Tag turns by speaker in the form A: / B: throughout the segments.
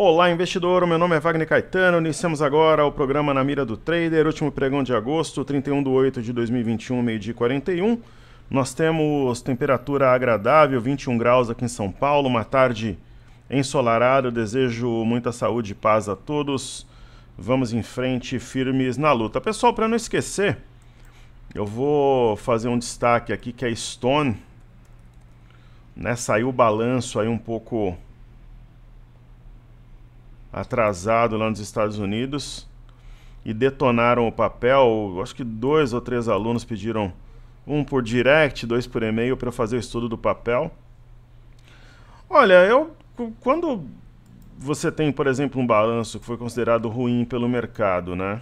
A: Olá, investidor. Meu nome é Wagner Caetano. Iniciamos agora o programa Na Mira do Trader, último pregão de agosto, 31 de 8 de 2021, meio-dia 41. Nós temos temperatura agradável, 21 graus aqui em São Paulo, uma tarde ensolarada. Eu desejo muita saúde e paz a todos. Vamos em frente, firmes na luta. Pessoal, para não esquecer, eu vou fazer um destaque aqui que é Stone. Né, saiu o balanço aí um pouco atrasado lá nos Estados Unidos e detonaram o papel. Acho que dois ou três alunos pediram um por direct, dois por e-mail para fazer o estudo do papel. Olha, eu quando você tem, por exemplo, um balanço que foi considerado ruim pelo mercado, né?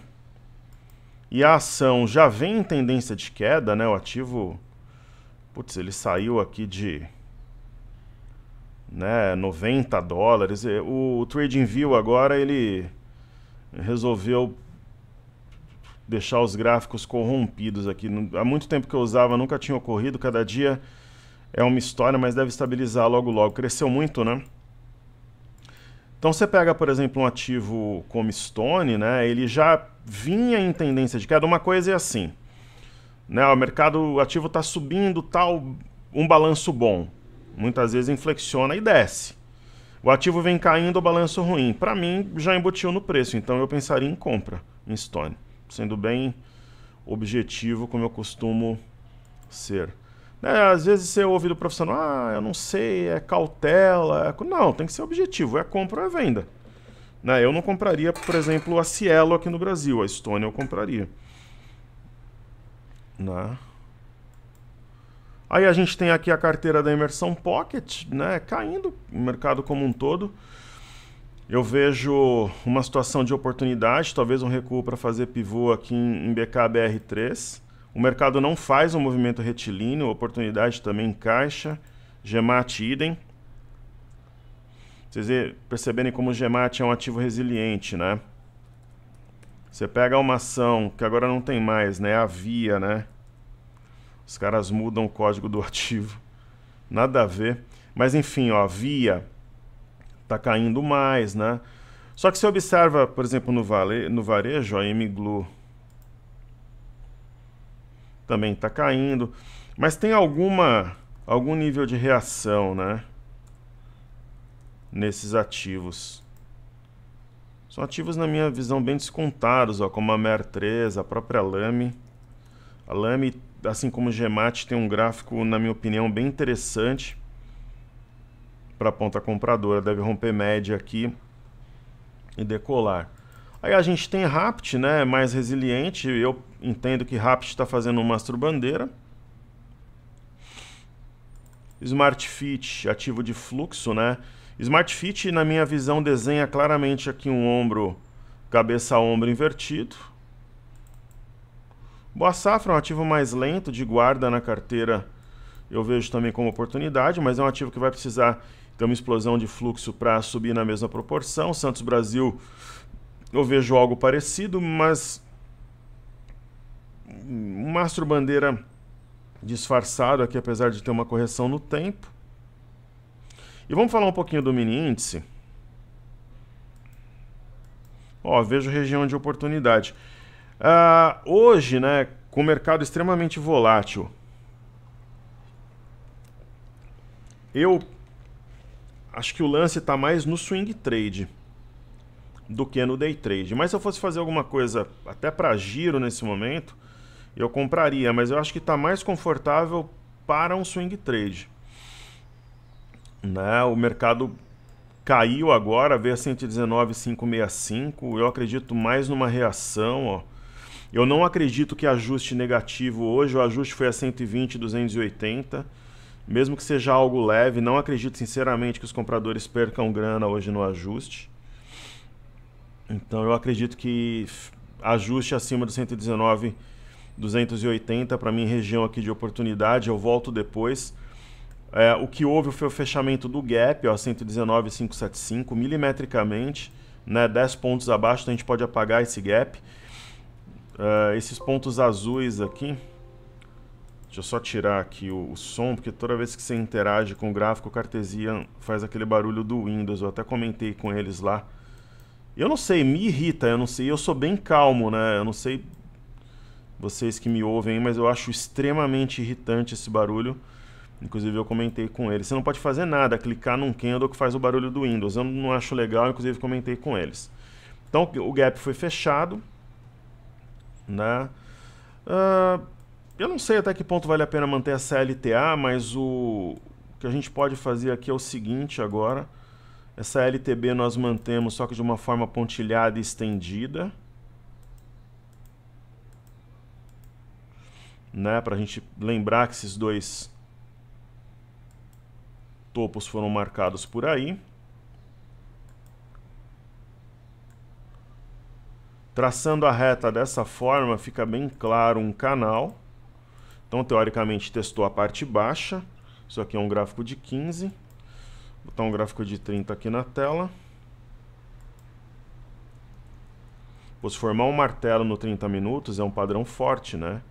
A: E a ação já vem em tendência de queda, né? O ativo, putz, ele saiu aqui de né, 90 dólares. O TradingView agora ele resolveu deixar os gráficos corrompidos aqui. Há muito tempo que eu usava, nunca tinha ocorrido. Cada dia é uma história, mas deve estabilizar logo logo. Cresceu muito, né? Então você pega, por exemplo, um ativo como Stone, né? Ele já vinha em tendência de queda. Uma coisa é assim, né? O mercado o ativo está subindo, tal, um balanço bom. Muitas vezes inflexiona e desce. O ativo vem caindo, o balanço ruim. Para mim, já embutiu no preço, então eu pensaria em compra em Stone. Sendo bem objetivo, como eu costumo ser. Né, às vezes você ouve do profissional, ah, eu não sei, é cautela. É... Não, tem que ser objetivo, é compra ou é venda. Né? Eu não compraria, por exemplo, a Cielo aqui no Brasil, a Stone eu compraria. Né? Aí a gente tem aqui a carteira da Imersão Pocket, né, caindo, o mercado como um todo. Eu vejo uma situação de oportunidade, talvez um recuo para fazer pivô aqui em, em BKBR3. O mercado não faz um movimento retilíneo, oportunidade também encaixa. Gemat idem. Vocês perceberem como o Gemat é um ativo resiliente, né? Você pega uma ação que agora não tem mais, né? A Via, né? Os caras mudam o código do ativo. Nada a ver. Mas enfim, ó, via tá caindo mais, né? Só que se observa, por exemplo, no, vale, no varejo, a MGLU também tá caindo. Mas tem alguma algum nível de reação, né? Nesses ativos. São ativos, na minha visão, bem descontados, ó, como a MER3, a própria Lame. A Lame assim como o tem um gráfico, na minha opinião, bem interessante para a ponta compradora. Deve romper média aqui e decolar. Aí a gente tem Rapt, né? Mais resiliente. Eu entendo que Rapt está fazendo mastro bandeira. Smart Fit, ativo de fluxo, né? Smart Fit, na minha visão, desenha claramente aqui um ombro, cabeça-ombro invertido. Boa Safra é um ativo mais lento de guarda na carteira. Eu vejo também como oportunidade, mas é um ativo que vai precisar ter uma explosão de fluxo para subir na mesma proporção. Santos Brasil, eu vejo algo parecido, mas um Mastro Bandeira disfarçado aqui, apesar de ter uma correção no tempo. E vamos falar um pouquinho do mini índice. Ó, vejo região de oportunidade. Uh, hoje, né, com o mercado extremamente volátil, eu acho que o lance está mais no swing trade do que no day trade. Mas se eu fosse fazer alguma coisa até para giro nesse momento, eu compraria, mas eu acho que está mais confortável para um swing trade. Né? O mercado caiu agora, veio a 119,565. Eu acredito mais numa reação, ó eu não acredito que ajuste negativo hoje, o ajuste foi a 120, 280. Mesmo que seja algo leve, não acredito sinceramente que os compradores percam grana hoje no ajuste. Então eu acredito que ajuste acima do 119, 280 para mim região aqui de oportunidade, eu volto depois. É, o que houve foi o fechamento do gap, ó, 119,575, milimetricamente, né, 10 pontos abaixo, então a gente pode apagar esse gap. Uh, esses pontos azuis aqui... Deixa eu só tirar aqui o, o, som, porque toda vez que você interage com o gráfico, o Cartesian faz aquele barulho do Windows. Eu até comentei com eles lá. Eu não sei, me irrita, eu não sei. Eu sou bem calmo, né? Eu não sei vocês que me ouvem, mas eu acho extremamente irritante esse barulho. Inclusive eu comentei com eles. Você não pode fazer nada, clicar num candle que faz o barulho do Windows. Eu não acho legal, inclusive comentei com eles. Então o gap foi fechado né? Uh, eu não sei até que ponto vale a pena manter a CLTA, mas o, que a gente pode fazer aqui é o seguinte agora. Essa LTB nós mantemos, só que de uma forma pontilhada e estendida. Né? Para a gente lembrar que esses dois topos foram marcados por aí. Traçando a reta dessa forma, fica bem claro um canal. Então, teoricamente, testou a parte baixa. Isso aqui é um gráfico de 15. Vou botar um gráfico de 30 aqui na tela. Vou se formar um martelo no 30 minutos é um padrão forte, né?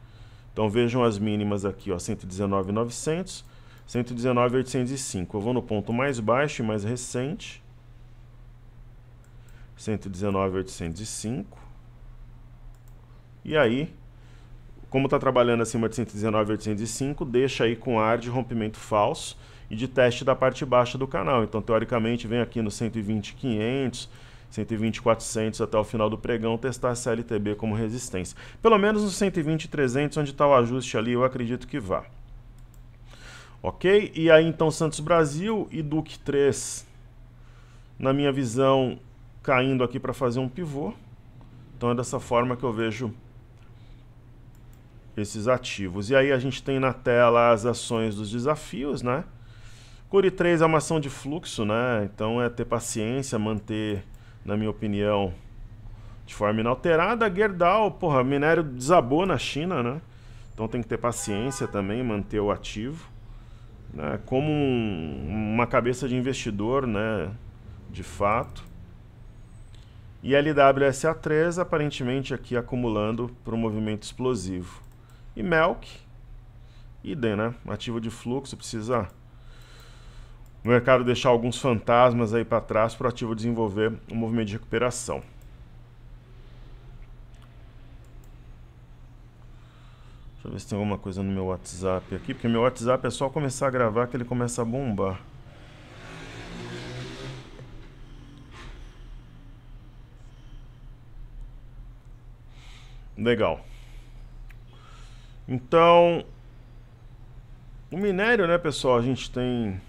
A: Então vejam as mínimas aqui, ó, 119,900, 119,805. Eu vou no ponto mais baixo e mais recente. 119,805. E aí, como está trabalhando acima de 119 805, deixa aí com ar de rompimento falso e de teste da parte baixa do canal. Então, teoricamente, vem aqui no 120 500, 120 400 até o final do pregão testar a CLTB como resistência. Pelo menos no 120 300, onde está o ajuste ali, eu acredito que vá. Ok? E aí, então, Santos Brasil e Duque 3, na minha visão, caindo aqui para fazer um pivô. Então, é dessa forma que eu vejo esses ativos. E aí a gente tem na tela as ações dos desafios, né? Core 3 é uma ação de fluxo, né? Então é ter paciência, manter, na minha opinião, de forma inalterada. Gerdau, porra, minério desabou na China, né? Então tem que ter paciência também, manter o ativo. Né? Como um, uma cabeça de investidor, né? De fato. E LWSA3 aparentemente aqui acumulando para um movimento explosivo e Melk. Idem, né? ativo de fluxo, precisa o mercado deixar alguns fantasmas aí para trás para o ativo desenvolver um movimento de recuperação. Deixa eu ver se tem alguma coisa no meu WhatsApp aqui, porque meu WhatsApp é só começar a gravar que ele começa a bombar. Legal. Então, o minério, né, pessoal, a gente tem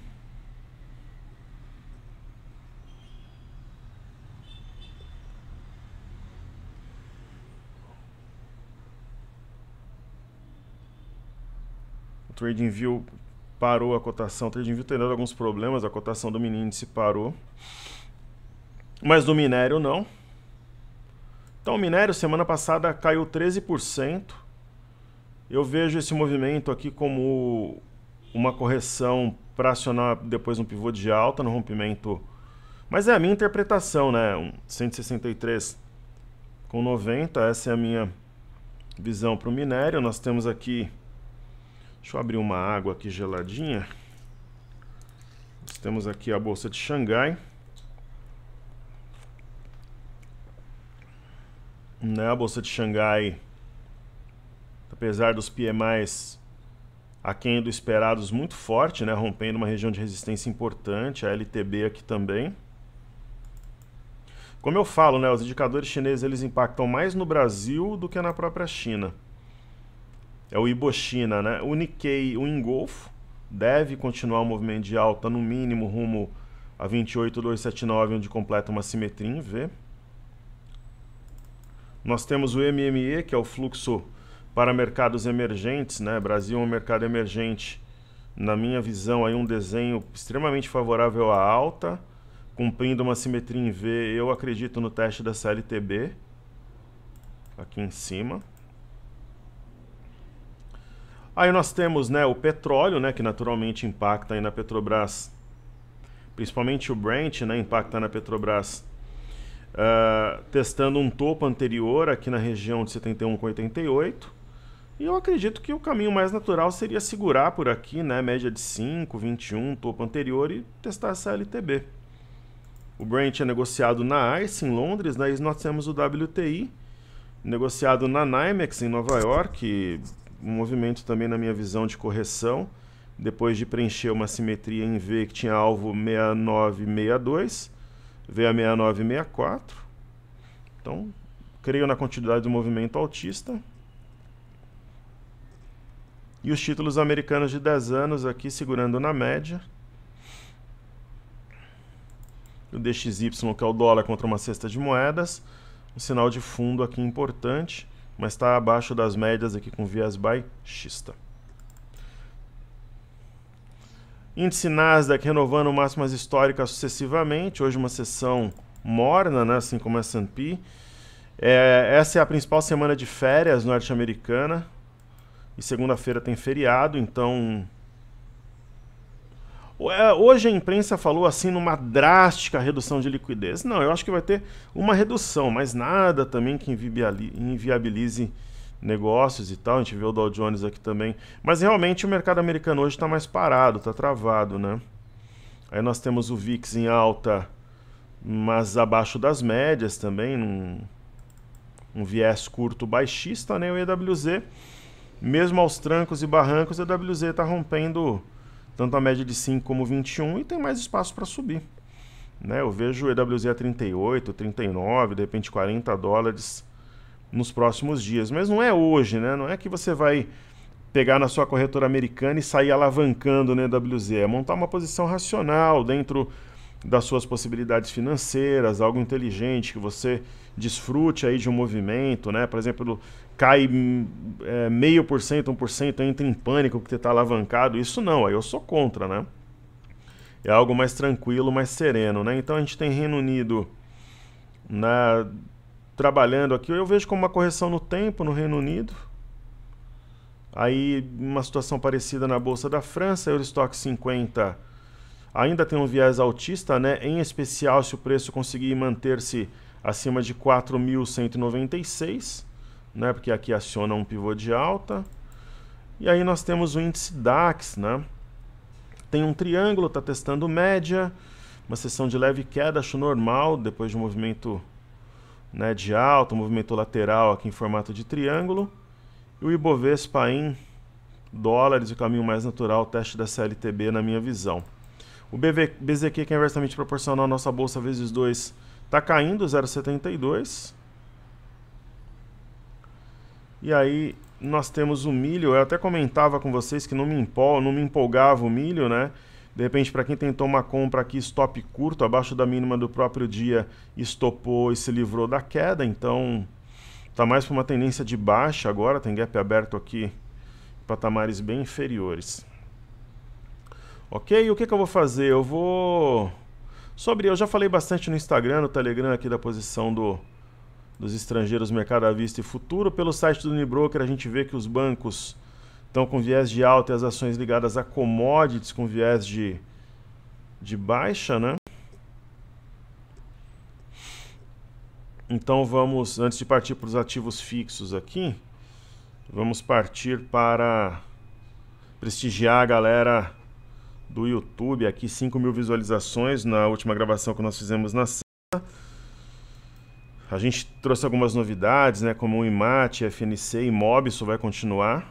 A: O view parou a cotação. O view tem dado alguns problemas, a cotação do menino se parou. Mas do minério não. Então, o minério semana passada caiu 13%. Eu vejo esse movimento aqui como uma correção para acionar depois um pivô de alta no rompimento. Mas é a minha interpretação, né? Um 163 com 90, essa é a minha visão para o minério. Nós temos aqui, deixa eu abrir uma água aqui geladinha. Nós temos aqui a bolsa de Xangai. Né, a bolsa de Xangai apesar dos PMIs aquém do esperados muito forte, né, rompendo uma região de resistência importante, a LTB aqui também. Como eu falo, né, os indicadores chineses eles impactam mais no Brasil do que na própria China. É o Ibochina, né? O Nikkei, o Engolfo, deve continuar o movimento de alta no mínimo rumo a 28279, onde completa uma simetria em V. Nós temos o MME, que é o fluxo para mercados emergentes, né? Brasil é um mercado emergente, na minha visão, aí um desenho extremamente favorável à alta, cumprindo uma simetria em V. Eu acredito no teste da CLTB aqui em cima. Aí nós temos, né, o petróleo, né, que naturalmente impacta aí na Petrobras, principalmente o Brent, né, impacta na Petrobras Uh, testando um topo anterior aqui na região de 71,88. E eu acredito que o caminho mais natural seria segurar por aqui, né, média de 5, 21, topo anterior e testar essa LTB. O Brent é negociado na ICE em Londres, daí né, nós temos o WTI negociado na NYMEX em Nova York, um movimento também na minha visão de correção, depois de preencher uma simetria em V que tinha alvo 6962, veio a 6964. Então, creio na continuidade do movimento altista. E os títulos americanos de 10 anos aqui segurando na média. O DXY, que é o dólar contra uma cesta de moedas. Um sinal de fundo aqui importante, mas está abaixo das médias aqui com vias baixista. Índice Nasdaq renovando máximas históricas sucessivamente. Hoje uma sessão morna, né? assim como a S&P. É, essa é a principal semana de férias norte-americana. E segunda-feira tem feriado, então. É, hoje a imprensa falou assim numa drástica redução de liquidez. Não, eu acho que vai ter uma redução, mas nada também que inviabilize negócios e tal. A gente vê o Dow Jones aqui também. Mas realmente o mercado americano hoje está mais parado, está travado, né? Aí nós temos o VIX em alta, mas abaixo das médias também, num um viés curto baixista, né? O EWZ mesmo aos trancos e barrancos, a WZ está rompendo tanto a média de 5 como 21 e tem mais espaço para subir. Né? Eu vejo o EWZ a 38, 39, de repente 40 dólares nos próximos dias. Mas não é hoje, né? Não é que você vai pegar na sua corretora americana e sair alavancando no EWZ. É montar uma posição racional dentro das suas possibilidades financeiras, algo inteligente que você desfrute aí de um movimento, né? Por exemplo, cai é, meio por cento, um por cento, entra em pânico porque está alavancado. Isso não, aí eu sou contra, né? É algo mais tranquilo, mais sereno, né? Então a gente tem Reino Unido na né, trabalhando aqui, eu vejo como uma correção no tempo no Reino Unido. Aí uma situação parecida na bolsa da França, Eurostock 50 ainda tem um viés autista, né? em especial se o preço conseguir manter-se acima de 4.196, né? porque aqui aciona um pivô de alta. E aí nós temos o índice DAX, né? tem um triângulo, está testando média, uma sessão de leve queda, acho normal, depois de um movimento né, de alta, um movimento lateral aqui em formato de triângulo. E o Ibovespa em dólares, o caminho mais natural, o teste da CLTB na minha visão. O BV, BZQ, que é inversamente proporcional à nossa bolsa vezes 2, está caindo, 0,72. E aí nós temos o milho. Eu até comentava com vocês que não me, empol, não me empolgava o milho, né? De repente, para quem tentou uma compra aqui, stop curto, abaixo da mínima do próprio dia, estopou e se livrou da queda. Então, está mais para uma tendência de baixa agora. Tem gap aberto aqui, patamares bem inferiores. Ok? O que, que eu vou fazer? Eu vou... Sobre, eu já falei bastante no Instagram, no Telegram aqui da posição do, dos estrangeiros mercado à vista e futuro. Pelo site do Unibroker a gente vê que os bancos estão com viés de alta e as ações ligadas a commodities com viés de, de baixa, né? Então vamos, antes de partir para os ativos fixos aqui, vamos partir para prestigiar a galera do YouTube. Aqui 5 mil visualizações na última gravação que nós fizemos na sexta. A gente trouxe algumas novidades, né? Como o IMAT, FNC e MOB, isso vai continuar.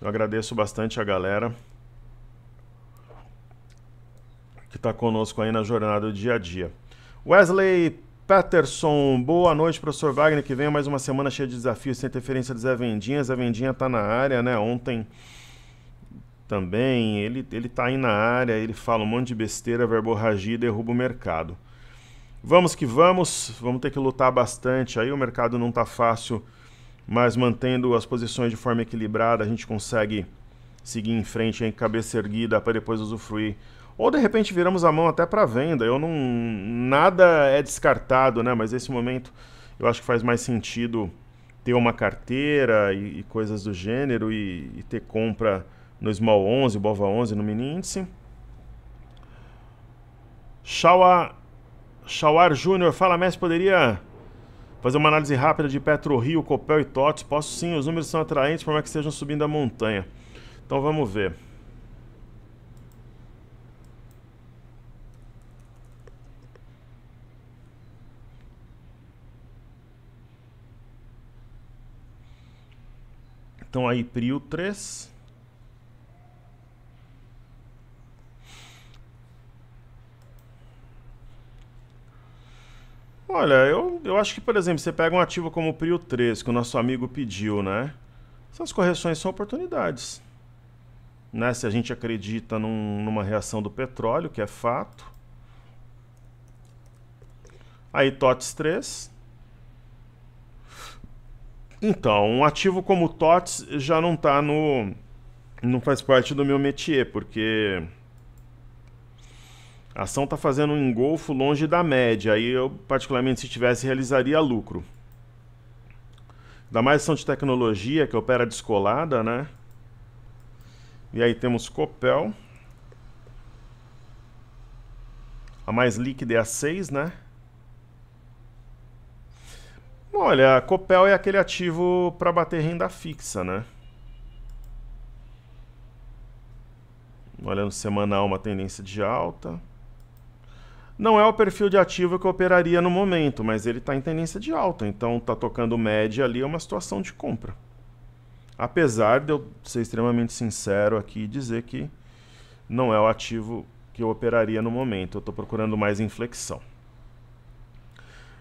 A: Eu agradeço bastante a galera que está conosco aí na jornada do dia a dia. Wesley Peterson, boa noite, professor Wagner, que venha mais uma semana cheia de desafios, sem interferência de Zé Vendinha. Zé Vendinha está na área, né? Ontem também, ele, ele tá aí na área, ele fala um monte de besteira, verborragia e derruba o mercado. Vamos que vamos, vamos ter que lutar bastante aí, o mercado não tá fácil, mas mantendo as posições de forma equilibrada, a gente consegue seguir em frente em cabeça erguida para depois usufruir. Ou de repente viramos a mão até para venda. Eu não nada é descartado, né? Mas nesse momento eu acho que faz mais sentido ter uma carteira e, e coisas do gênero e, e ter compra no Small 11, Bova 11 no mini índice. Chauar, Júnior, fala mestre, poderia fazer uma análise rápida de Petro Rio, Copel e TOTS? Posso sim, os números são atraentes, por mais que estejam subindo a montanha. Então vamos ver. Então aí, Prio 3. Olha, eu, eu acho que, por exemplo, você pega um ativo como o Prio 3, que o nosso amigo pediu, né? Essas correções são oportunidades. Né? Se a gente acredita num, numa reação do petróleo, que é fato. Aí TOTS 3. Então, um ativo como o TOTS já não tá no. não faz parte do meu métier, porque a ação está fazendo um engolfo longe da média. Aí eu, particularmente, se tivesse, realizaria lucro. Ainda mais ação de tecnologia, que opera descolada, né? E aí temos Copel. A mais líquida é a 6, né? Olha, a Copel é aquele ativo para bater renda fixa, né? Olhando semanal, uma tendência de alta. Não é o perfil de ativo que operaria no momento, mas ele está em tendência de alta, então está tocando média ali, é uma situação de compra. Apesar de eu ser extremamente sincero aqui e dizer que não é o ativo que eu operaria no momento, eu estou procurando mais inflexão.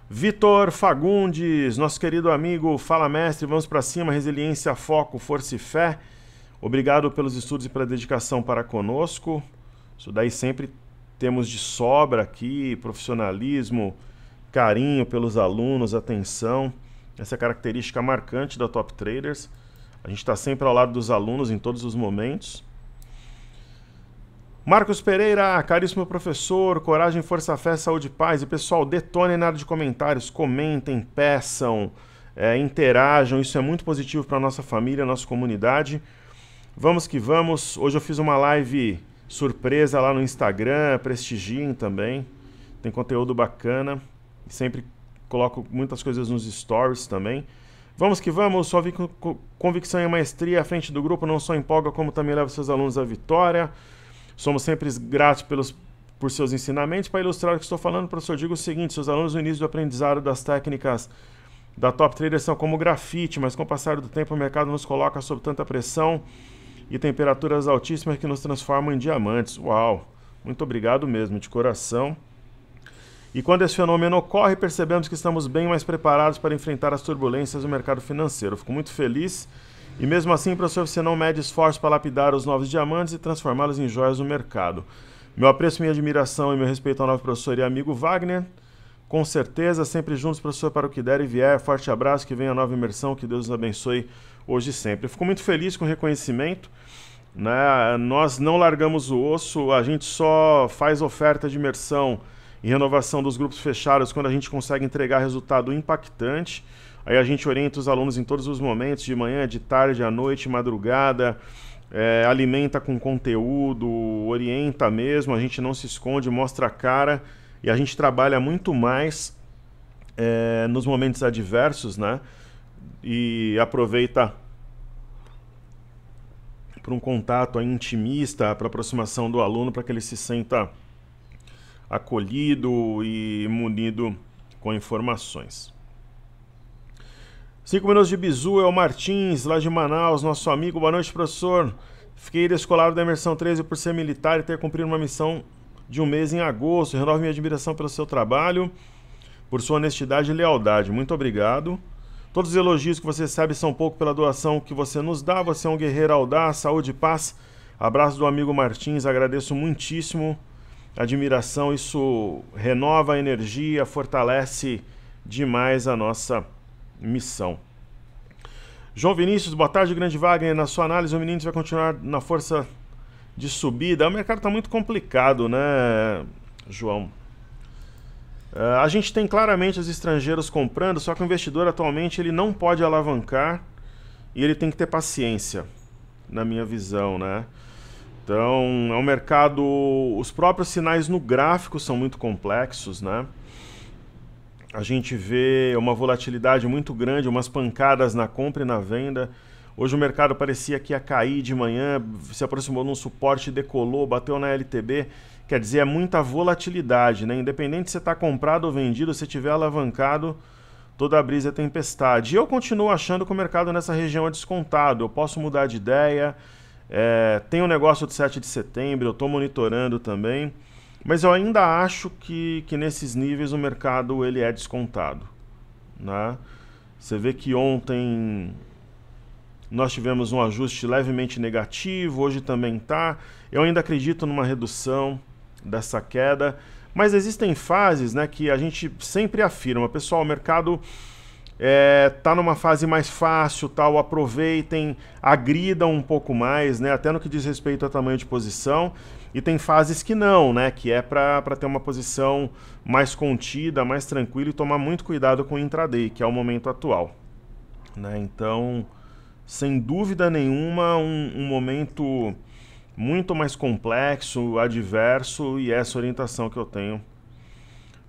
A: Vitor Fagundes, nosso querido amigo, fala mestre, vamos para cima, resiliência, foco, força e fé. Obrigado pelos estudos e pela dedicação para conosco. Isso daí sempre temos de sobra aqui, profissionalismo, carinho pelos alunos, atenção. Essa é a característica marcante da Top Traders. A gente está sempre ao lado dos alunos em todos os momentos. Marcos Pereira, caríssimo professor, coragem, força, fé, saúde, paz. E pessoal, detonem nada de comentários, comentem, peçam, é, interajam. Isso é muito positivo para nossa família, nossa comunidade. Vamos que vamos. Hoje eu fiz uma live surpresa lá no Instagram, é prestigiem também. Tem conteúdo bacana. Sempre coloco muitas coisas nos stories também. Vamos que vamos, só vi com convicção e maestria à frente do grupo, não só empolga, como também leva seus alunos à vitória. Somos sempre gratos pelos, por seus ensinamentos. Para ilustrar o que estou falando, professor, digo o seguinte: seus alunos no início do aprendizado das técnicas da Top Trader são como grafite, mas com o passar do tempo o mercado nos coloca sob tanta pressão e temperaturas altíssimas que nos transformam em diamantes. Uau! Muito obrigado mesmo, de coração. E quando esse fenômeno ocorre, percebemos que estamos bem mais preparados para enfrentar as turbulências do mercado financeiro. Fico muito feliz. E mesmo assim, professor, você não mede esforço para lapidar os novos diamantes e transformá-los em joias do mercado. Meu apreço, minha admiração e meu respeito ao novo professor e amigo Wagner. Com certeza, sempre juntos, professor, para o que der e vier. Forte abraço, que venha a nova imersão, que Deus nos abençoe hoje e sempre. Eu fico muito feliz com o reconhecimento. Né? Nós não largamos o osso, a gente só faz oferta de imersão e renovação dos grupos fechados quando a gente consegue entregar resultado impactante. Aí a gente orienta os alunos em todos os momentos, de manhã, de tarde, à noite, madrugada, é, alimenta com conteúdo, orienta mesmo, a gente não se esconde, mostra a cara e a gente trabalha muito mais é, nos momentos adversos, né? e aproveita para um contato intimista, para aproximação do aluno, para que ele se sinta acolhido e munido com informações. Cinco minutos de bizu é o Martins, lá de Manaus, nosso amigo. Boa noite, professor. Fiquei descolado da imersão 13 por ser militar e ter cumprido uma missão de um mês em agosto. Renovo minha admiração pelo seu trabalho, por sua honestidade e lealdade. Muito obrigado. Todos os elogios que você sabe são pouco pela doação que você nos dá. Você é um guerreiro audaz, saúde e paz. Abraço do amigo Martins, agradeço muitíssimo. Admiração, isso renova a energia, fortalece demais a nossa missão. João Vinícius, boa tarde, grande Wagner. Na sua análise, o menino vai continuar na força de subida. O mercado está muito complicado, né, João? Uh, a gente tem claramente os estrangeiros comprando, só que o investidor atualmente ele não pode alavancar e ele tem que ter paciência, na minha visão, né? Então, é um mercado. Os próprios sinais no gráfico são muito complexos, né? A gente vê uma volatilidade muito grande, umas pancadas na compra e na venda. Hoje o mercado parecia que ia cair de manhã, se aproximou de um suporte, decolou, bateu na LTB. Quer dizer, é muita volatilidade, né? Independente se está comprado ou vendido, se tiver alavancado, toda a brisa é tempestade. E eu continuo achando que o mercado nessa região é descontado. Eu posso mudar de ideia. É, tem o um negócio de 7 de setembro, eu estou monitorando também. Mas eu ainda acho que, que nesses níveis o mercado ele é descontado. Né? Você vê que ontem nós tivemos um ajuste levemente negativo, hoje também tá. Eu ainda acredito numa redução dessa queda. Mas existem fases né, que a gente sempre afirma, pessoal, o mercado está é, tá numa fase mais fácil, tal, aproveitem, agridam um pouco mais, né, até no que diz respeito ao tamanho de posição. E tem fases que não, né, que é para ter uma posição mais contida, mais tranquila e tomar muito cuidado com o intraday, que é o momento atual. Né? Então, sem dúvida nenhuma, um, um momento muito mais complexo, adverso, e essa orientação que eu tenho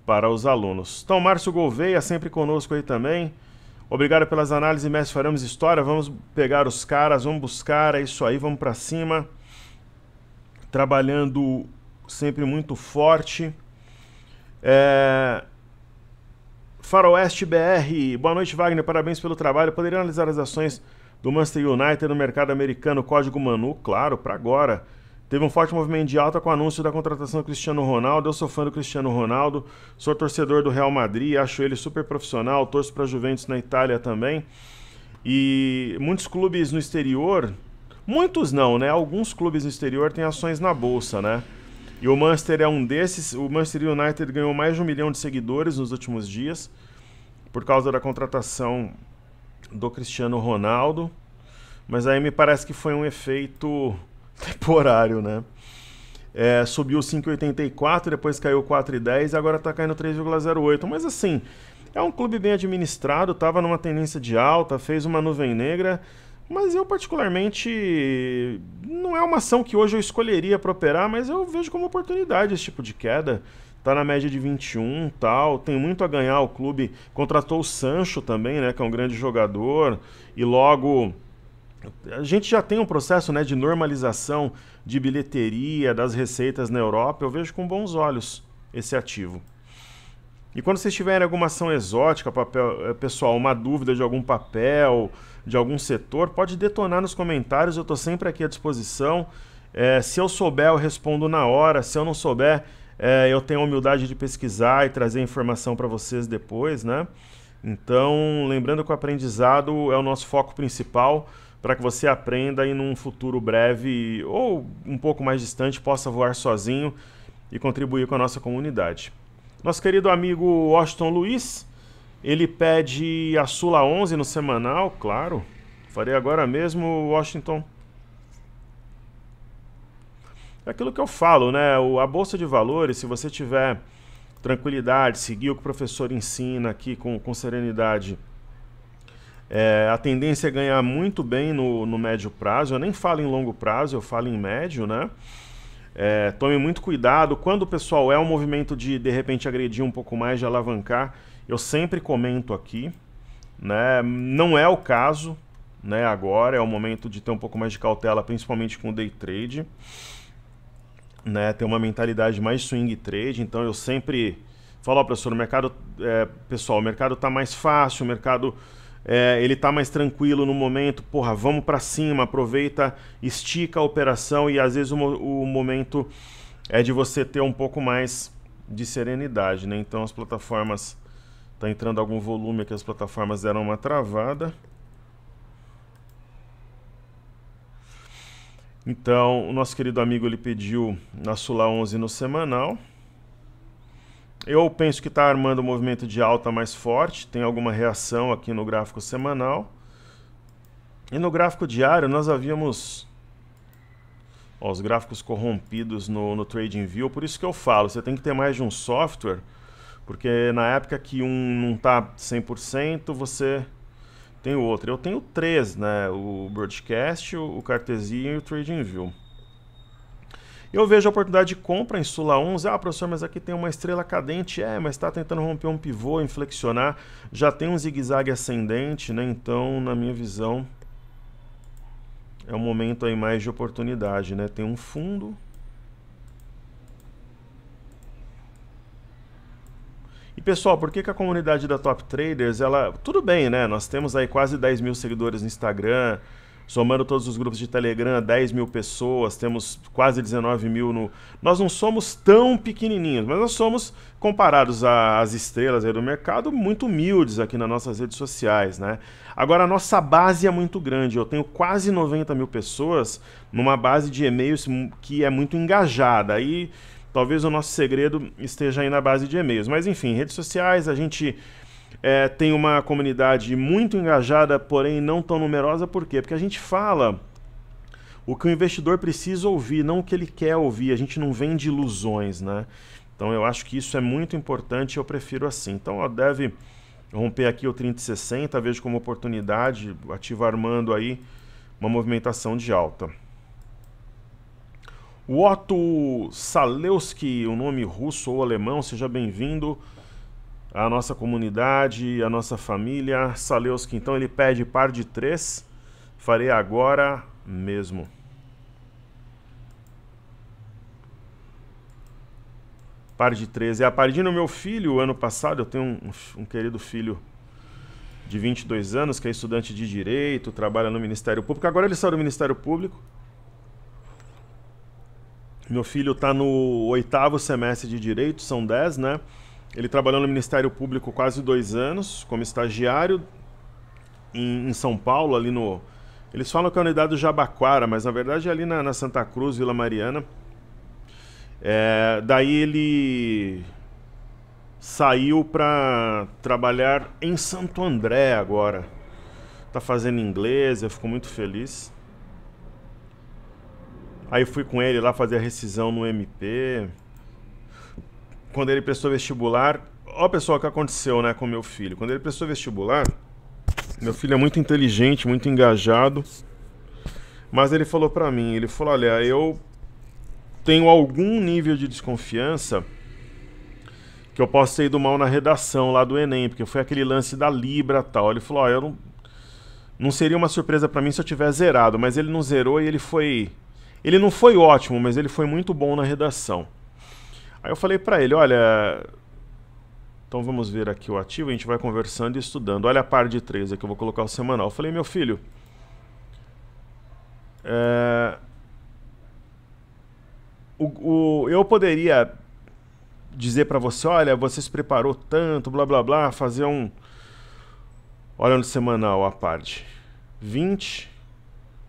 A: para os alunos. Então, Márcio Gouveia, sempre conosco aí também. Obrigado pelas análises, mestre Faramos História. Vamos pegar os caras, vamos buscar, é isso aí, vamos para cima. Trabalhando sempre muito forte. É... Faroeste BR, boa noite, Wagner, parabéns pelo trabalho. Poderia analisar as ações do Manchester United no mercado americano, código Manu, claro, para agora. Teve um forte movimento de alta com o anúncio da contratação do Cristiano Ronaldo. Eu sou fã do Cristiano Ronaldo, sou torcedor do Real Madrid, acho ele super profissional, torço para Juventus na Itália também. E muitos clubes no exterior, muitos não, né? Alguns clubes no exterior têm ações na bolsa, né? E o Manchester é um desses. O Manchester United ganhou mais de um milhão de seguidores nos últimos dias por causa da contratação do Cristiano Ronaldo, mas aí me parece que foi um efeito temporário, né? É, subiu 5,84, depois caiu 4,10 e agora está caindo 3,08. Mas assim, é um clube bem administrado, estava numa tendência de alta, fez uma nuvem negra, mas eu particularmente não é uma ação que hoje eu escolheria para operar, mas eu vejo como oportunidade esse tipo de queda tá na média de 21 tal. Tem muito a ganhar. O clube contratou o Sancho também, né? Que é um grande jogador. E logo. A gente já tem um processo né, de normalização de bilheteria, das receitas na Europa. Eu vejo com bons olhos esse ativo. E quando vocês tiverem alguma ação exótica, papel, é, pessoal, uma dúvida de algum papel, de algum setor, pode detonar nos comentários. Eu estou sempre aqui à disposição. É, se eu souber, eu respondo na hora. Se eu não souber, é, eu tenho a humildade de pesquisar e trazer informação para vocês depois, né? Então, lembrando que o aprendizado é o nosso foco principal para que você aprenda e num futuro breve ou um pouco mais distante possa voar sozinho e contribuir com a nossa comunidade. Nosso querido amigo Washington Luiz, ele pede a Sula 11 no semanal, claro. Farei agora mesmo, Washington. É aquilo que eu falo, né? O, a bolsa de valores, se você tiver tranquilidade, seguir o que o professor ensina aqui com, com serenidade, é, a tendência é ganhar muito bem no, no médio prazo. Eu nem falo em longo prazo, eu falo em médio, né? É, tome muito cuidado. Quando o pessoal é um movimento de de repente agredir um pouco mais, de alavancar, eu sempre comento aqui. Né? Não é o caso né? agora, é o momento de ter um pouco mais de cautela, principalmente com o day trade né? Tem uma mentalidade mais swing trade, então eu sempre falo, oh, professor, o mercado, é, pessoal, o mercado está mais fácil, o mercado é, ele está mais tranquilo no momento, porra, vamos para cima, aproveita, estica a operação e às vezes o, o momento é de você ter um pouco mais de serenidade, né? Então as plataformas tá entrando algum volume aqui, as plataformas deram uma travada. Então, o nosso querido amigo ele pediu na Sula 11 no semanal. Eu penso que está armando o um movimento de alta mais forte, tem alguma reação aqui no gráfico semanal. E no gráfico diário nós havíamos ó, os gráficos corrompidos no, no TradingView, por isso que eu falo, você tem que ter mais de um software, porque na época que um não está 100%, você tem outro. Eu tenho três, né? O Broadcast, o Cartesian e o TradingView. Eu vejo a oportunidade de compra em Sula 11. Ah, professor, mas aqui tem uma estrela cadente. É, mas está tentando romper um pivô, inflexionar. Já tem um zigue-zague ascendente, né? Então, na minha visão, é um momento aí mais de oportunidade, né? Tem um fundo, E pessoal, por que, que a comunidade da Top Traders, ela. Tudo bem, né? Nós temos aí quase 10 mil seguidores no Instagram, somando todos os grupos de Telegram, 10 mil pessoas, temos quase 19 mil no. Nós não somos tão pequenininhos, mas nós somos, comparados às estrelas aí do mercado, muito humildes aqui nas nossas redes sociais, né? Agora, a nossa base é muito grande, eu tenho quase 90 mil pessoas numa base de e-mails que é muito engajada. Aí. E Talvez o nosso segredo esteja aí na base de e-mails. Mas enfim, redes sociais, a gente é, tem uma comunidade muito engajada, porém não tão numerosa. Por quê? Porque a gente fala o que o investidor precisa ouvir, não o que ele quer ouvir. A gente não vende ilusões, né? Então eu acho que isso é muito importante eu prefiro assim. Então ó, deve romper aqui o 3060, vejo como oportunidade, ativo armando aí uma movimentação de alta. O Otto Salewski, o um nome russo ou alemão, seja bem-vindo à nossa comunidade, à nossa família. Salewski, então, ele pede par de três. Farei agora mesmo. Par de três. É a par de meu filho, ano passado, eu tenho um, um querido filho de 22 anos, que é estudante de Direito, trabalha no Ministério Público. Agora ele saiu do Ministério Público meu filho está no oitavo semestre de Direito, são dez, né? Ele trabalhou no Ministério Público quase dois anos, como estagiário, em, em São Paulo, ali no... Eles falam que é a unidade do Jabaquara, mas na verdade é ali na, na Santa Cruz, Vila Mariana. É, daí ele saiu para trabalhar em Santo André agora. Tá fazendo inglês, eu fico muito feliz. Aí fui com ele lá fazer a rescisão no MP. Quando ele prestou vestibular, ó pessoal, o que aconteceu, né, com meu filho. Quando ele prestou vestibular, meu filho é muito inteligente, muito engajado. Mas ele falou para mim, ele falou: "Olha, eu tenho algum nível de desconfiança que eu possa ter ido mal na redação lá do ENEM, porque foi aquele lance da Libra, tal". Ele falou: "Ó, eu não não seria uma surpresa para mim se eu tivesse zerado, mas ele não zerou e ele foi ele não foi ótimo, mas ele foi muito bom na redação. Aí eu falei para ele, olha, então vamos ver aqui o ativo, a gente vai conversando e estudando. Olha a par de três aqui, eu vou colocar o semanal. Eu falei, meu filho, é... o, o, eu poderia dizer para você, olha, você se preparou tanto, blá blá blá, fazer um... Olha no semanal a parte. 20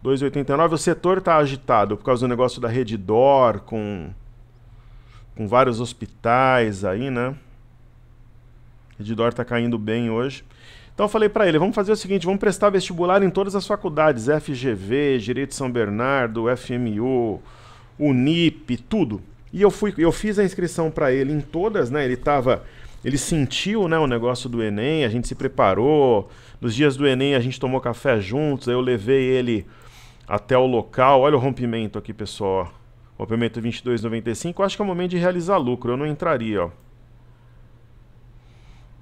A: 2,89. O setor está agitado por causa do negócio da Reddor com, com vários hospitais aí, né? Reddor está caindo bem hoje. Então eu falei para ele, vamos fazer o seguinte, vamos prestar vestibular em todas as faculdades, FGV, Direito São Bernardo, FMU, Unip, tudo. E eu fui, eu fiz a inscrição para ele em todas, né? Ele tava, ele sentiu, né, o negócio do ENEM, a gente se preparou. Nos dias do ENEM a gente tomou café juntos, aí eu levei ele até o local. Olha o rompimento aqui, pessoal. Ó. Rompimento 22,95. Acho que é o momento de realizar lucro. Eu não entraria. Ó.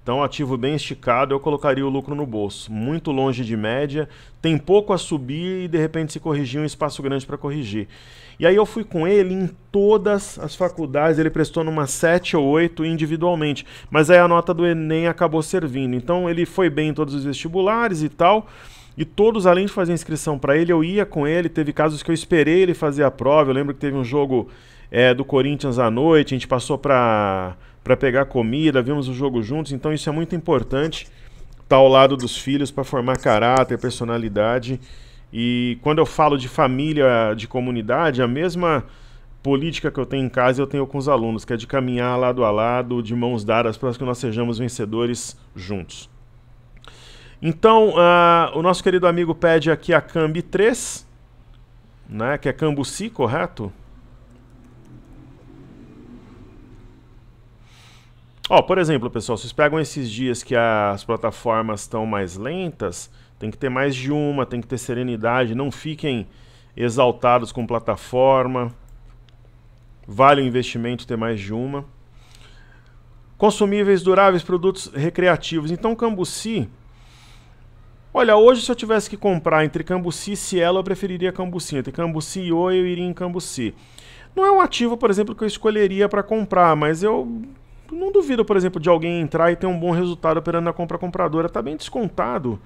A: Então, ativo bem esticado, eu colocaria o lucro no bolso. Muito longe de média, tem pouco a subir e de repente se corrigir um espaço grande para corrigir. E aí eu fui com ele em todas as faculdades, ele prestou numa 7 ou 8 individualmente, mas aí a nota do Enem acabou servindo. Então ele foi bem em todos os vestibulares e tal. E todos, além de fazer inscrição para ele, eu ia com ele. Teve casos que eu esperei ele fazer a prova. Eu lembro que teve um jogo é, do Corinthians à noite, a gente passou para pegar comida, vimos o jogo juntos. Então isso é muito importante, estar tá ao lado dos filhos para formar caráter, personalidade. E quando eu falo de família, de comunidade, a mesma política que eu tenho em casa eu tenho com os alunos, que é de caminhar lado a lado, de mãos dadas, para que nós sejamos vencedores juntos. Então, uh, o nosso querido amigo pede aqui a Cambi 3, né, que é Cambuci, correto? Ó, oh, por exemplo, pessoal, vocês pegam esses dias que as plataformas estão mais lentas, tem que ter mais de uma, tem que ter serenidade, não fiquem exaltados com plataforma. Vale o investimento ter mais de uma. Consumíveis duráveis, produtos recreativos. Então, Cambuci, Olha, hoje se eu tivesse que comprar entre Cambuci e Cielo, eu preferiria Cambuci. Entre Cambuci e Oi, eu iria em Cambuci. Não é um ativo, por exemplo, que eu escolheria para comprar, mas eu não duvido, por exemplo, de alguém entrar e ter um bom resultado operando na compra compradora. Está bem descontado.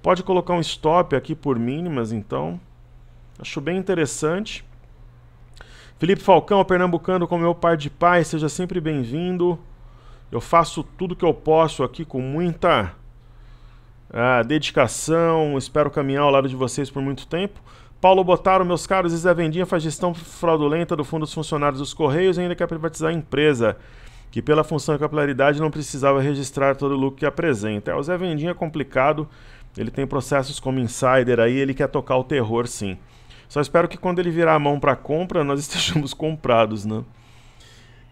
A: Pode colocar um stop aqui por mínimas, então. Acho bem interessante. Felipe Falcão, pernambucano com meu pai de pai, seja sempre bem-vindo. Eu faço tudo que eu posso aqui com muita a ah, dedicação, espero caminhar ao lado de vocês por muito tempo. Paulo Botaro, meus caros, Zé Vendinha faz gestão fraudulenta do fundo dos funcionários dos Correios e ainda quer privatizar a empresa, que pela função e capilaridade não precisava registrar todo o lucro que apresenta. É, o Zé Vendinha é complicado, ele tem processos como insider aí, ele quer tocar o terror sim. Só espero que quando ele virar a mão para compra, nós estejamos comprados, né?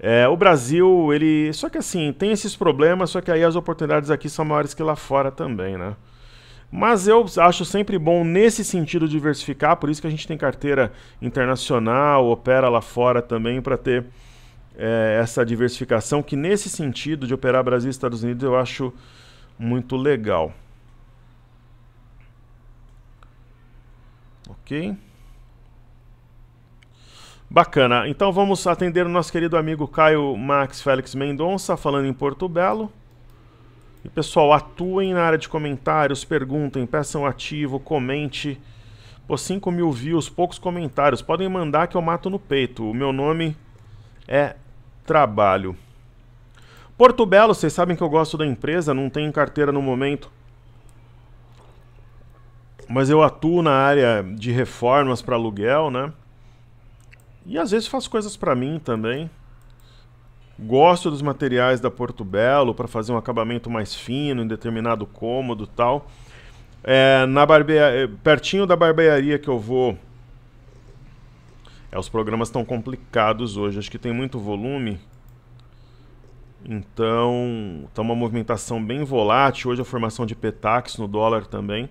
A: É, o Brasil, ele. Só que assim, tem esses problemas, só que aí as oportunidades aqui são maiores que lá fora também, né? Mas eu acho sempre bom nesse sentido diversificar, por isso que a gente tem carteira internacional, opera lá fora também para ter é, essa diversificação, que nesse sentido de operar Brasil e Estados Unidos eu acho muito legal. Ok? Bacana. Então vamos atender o nosso querido amigo Caio Max Félix Mendonça, falando em Porto Belo. E pessoal, atuem na área de comentários, perguntem, peçam ativo, comente. Pô, 5 mil views, poucos comentários. Podem mandar que eu mato no peito. O meu nome é Trabalho. Porto Belo, vocês sabem que eu gosto da empresa, não tenho carteira no momento. Mas eu atuo na área de reformas para aluguel, né? E às vezes faço coisas para mim também. Gosto dos materiais da Porto Belo para fazer um acabamento mais fino em determinado cômodo tal. É, na barbeia... É, pertinho da barbearia que eu vou. É, os programas estão complicados hoje. Acho que tem muito volume. Então, está uma movimentação bem volátil. Hoje a formação de petax no dólar também.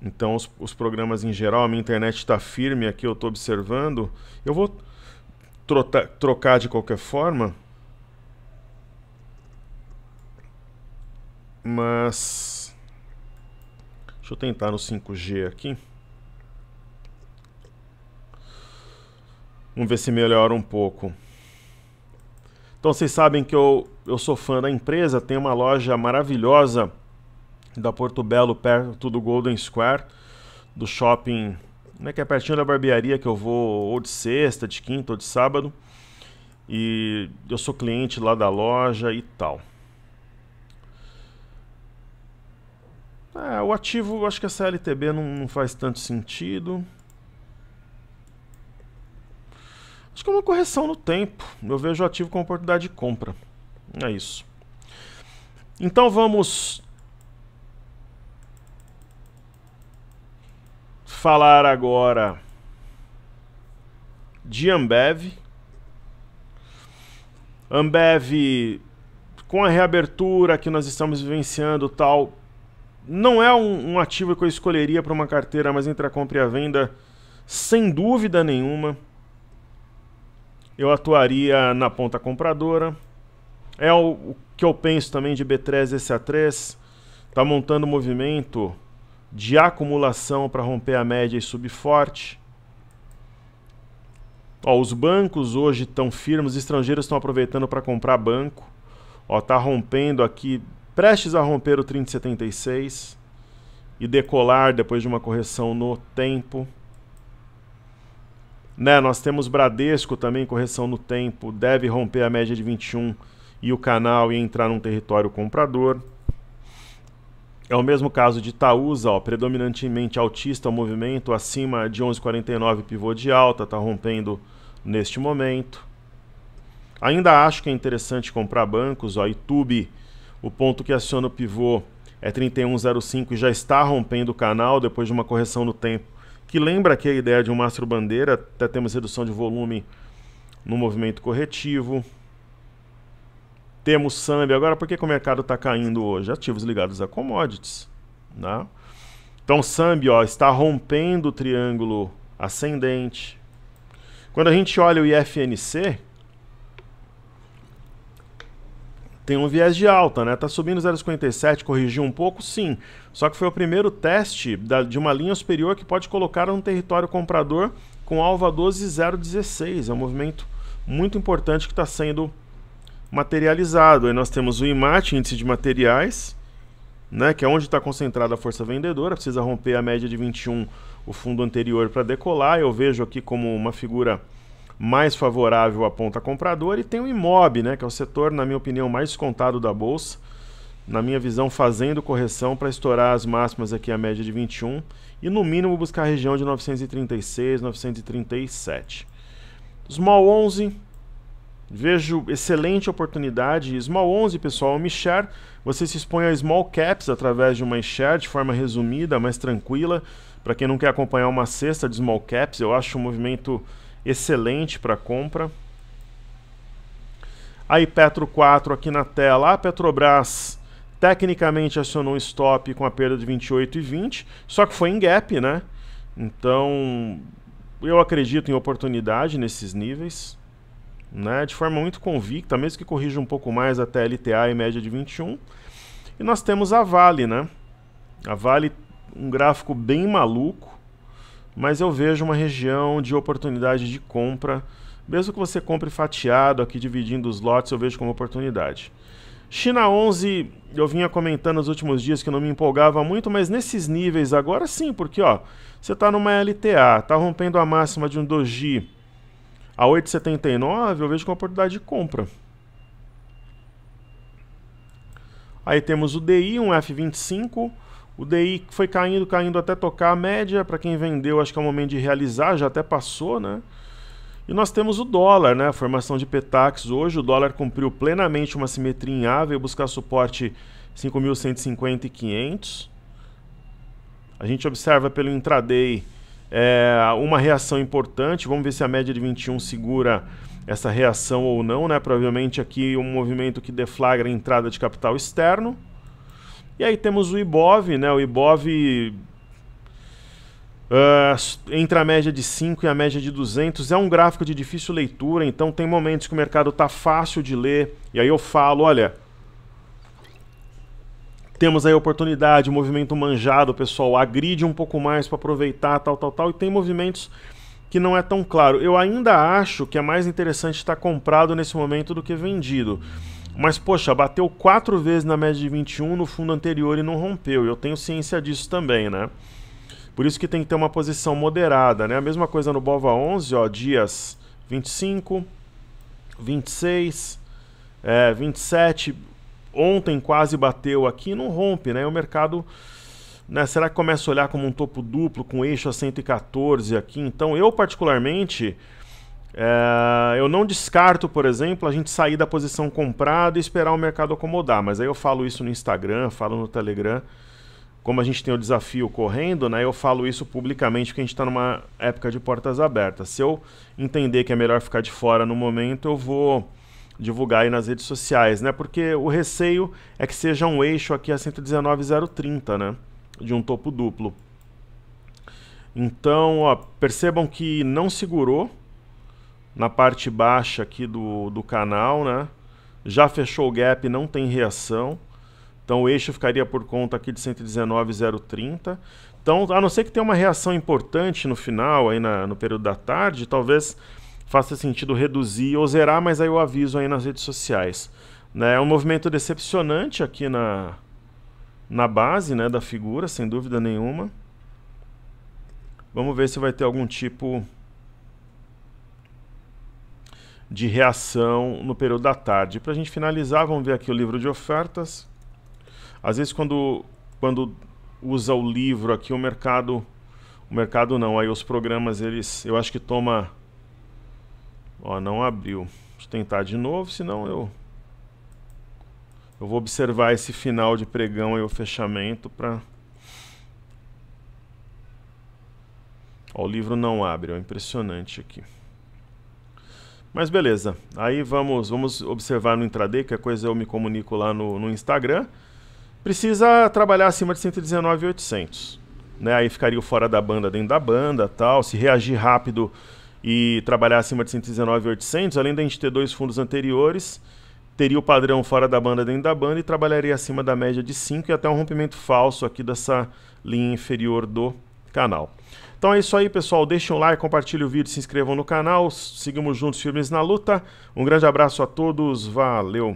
A: Então, os, os programas em geral, a minha internet está firme aqui, eu estou observando. Eu vou trocar de qualquer forma. Mas. Deixa eu tentar no 5G aqui. Vamos ver se melhora um pouco. Então vocês sabem que eu, eu sou fã da empresa, tem uma loja maravilhosa da Porto Belo, perto do Golden Square, do shopping, né, que é pertinho da barbearia, que eu vou ou de sexta, de quinta ou de sábado. E eu sou cliente lá da loja e tal. É, o ativo, acho que a CLTB não, não faz tanto sentido. Acho que é uma correção no tempo. Eu vejo o ativo como oportunidade de compra. É isso. Então vamos falar agora de Ambev. Ambev, com a reabertura que nós estamos vivenciando, tal, não é um, um ativo que eu escolheria para uma carteira, mas entre a compra e a venda, sem dúvida nenhuma, eu atuaria na ponta compradora. É o, o que eu penso também de B3 e SA3. está montando movimento de acumulação para romper a média e subir forte. Ó, os bancos hoje estão firmes, os estrangeiros estão aproveitando para comprar banco. Ó, tá rompendo aqui, prestes a romper o 3076 e decolar depois de uma correção no tempo. Né, nós temos Bradesco também, correção no tempo, deve romper a média de 21 e o canal e entrar num território comprador. É o mesmo caso de Itaúsa, ó, predominantemente autista, movimento acima de 11,49 pivô de alta, está rompendo neste momento. Ainda acho que é interessante comprar bancos, ó, YouTube, o ponto que aciona o pivô é 31,05 e já está rompendo o canal depois de uma correção no tempo, que lembra que a ideia de um mastro bandeira, até temos redução de volume no movimento corretivo. Temos SAMB. Agora, por que, que o mercado está caindo hoje? Ativos ligados a commodities. Né? Então, SAMB ó, está rompendo o triângulo ascendente. Quando a gente olha o IFNC, tem um viés de alta, né? Tá subindo 0,57, corrigiu um pouco, sim. Só que foi o primeiro teste da, de uma linha superior que pode colocar um território comprador com alva 12,016. É um movimento muito importante que está sendo materializado. Aí nós temos o IMAT, Índice de Materiais, né, que é onde está concentrada a força vendedora, precisa romper a média de 21, o fundo anterior, para decolar. Eu vejo aqui como uma figura mais favorável à ponta compradora. E tem o IMOB, né, que é o setor, na minha opinião, mais descontado da Bolsa. Na minha visão, fazendo correção para estourar as máximas aqui, a média de 21. E no mínimo buscar a região de 936, 937. Small 11, Vejo excelente oportunidade. Small 11, pessoal, um share. Você se expõe a small caps através de uma share de forma resumida, mais tranquila. Para quem não quer acompanhar uma cesta de small caps, eu acho um movimento excelente para compra. Aí Petro 4 aqui na tela. A Petrobras tecnicamente acionou um stop com a perda de 28,20, só que foi em gap, né? Então, eu acredito em oportunidade nesses níveis né, de forma muito convicta, mesmo que corrija um pouco mais até LTA e média de 21. E nós temos a Vale, né? A Vale, um gráfico bem maluco, mas eu vejo uma região de oportunidade de compra, mesmo que você compre fatiado, aqui dividindo os lotes, eu vejo como oportunidade. China 11, eu vinha comentando nos últimos dias que não me empolgava muito, mas nesses níveis agora sim, porque ó, você está numa LTA, está rompendo a máxima de um doji, a 8,79 eu vejo como é oportunidade de compra. Aí temos o DI, um F25. O DI foi caindo, caindo até tocar a média. Para quem vendeu, acho que é o momento de realizar, já até passou, né? E nós temos o dólar, né? A formação de Petax hoje. O dólar cumpriu plenamente uma simetria em A, veio buscar suporte 5.150 e 500. A gente observa pelo intraday é, uma reação importante, vamos ver se a média de 21 segura essa reação ou não, né? Provavelmente aqui um movimento que deflagra a entrada de capital externo. E aí temos o Ibov, né? O Ibov Uh, é, entre a média de 5 e a média de 200. É um gráfico de difícil leitura, então tem momentos que o mercado está fácil de ler. E aí eu falo, olha, temos aí a oportunidade, o movimento manjado, pessoal agride um pouco mais para aproveitar, tal, tal, tal. E tem movimentos que não é tão claro. Eu ainda acho que é mais interessante estar tá comprado nesse momento do que vendido. Mas, poxa, bateu quatro vezes na média de 21 no fundo anterior e não rompeu. Eu tenho ciência disso também, né? Por isso que tem que ter uma posição moderada, né? A mesma coisa no Bova 11, ó, dias 25, 26, é, 27, ontem quase bateu aqui, não rompe, né? O mercado. Né, será que começa a olhar como um topo duplo com eixo a 114 aqui? Então, eu particularmente. É, eu não descarto, por exemplo, a gente sair da posição comprada e esperar o mercado acomodar, mas aí eu falo isso no Instagram, falo no Telegram. Como a gente tem o desafio correndo, né, eu falo isso publicamente porque a gente está numa época de portas abertas. Se eu entender que é melhor ficar de fora no momento, eu vou divulgar aí nas redes sociais, né? Porque o receio é que seja um eixo aqui a 119,030, né? De um topo duplo. Então, ó, percebam que não segurou na parte baixa aqui do, do canal, né? Já fechou o gap, não tem reação. Então o eixo ficaria por conta aqui de 119,030. Então, a não ser que tenha uma reação importante no final, aí na, no período da tarde, talvez faça sentido reduzir ou zerar, mas aí eu aviso aí nas redes sociais. Né? É um movimento decepcionante aqui na, na base né, da figura, sem dúvida nenhuma. Vamos ver se vai ter algum tipo de reação no período da tarde. Para a gente finalizar, vamos ver aqui o livro de ofertas. Às vezes, quando, quando usa o livro aqui, o mercado... O mercado não, aí os programas, eles, eu acho que toma Ó, não abriu. Vou tentar de novo, senão eu eu vou observar esse final de pregão e o fechamento para o livro não abre, é impressionante aqui. Mas beleza, aí vamos, vamos observar no intraday, que a é coisa eu me comunico lá no, no Instagram. Precisa trabalhar acima de 119,800. Né? Aí ficaria o fora da banda dentro da banda tal. Se reagir rápido, e trabalhar acima de 119,800, além da gente ter dois fundos anteriores, teria o padrão fora da banda dentro da banda e trabalharia acima da média de 5 e até um rompimento falso aqui dessa linha inferior do canal. Então é isso aí, pessoal. Deixem um like, compartilhem o vídeo, se inscrevam no canal. Seguimos juntos, firmes na luta. Um grande abraço a todos. Valeu!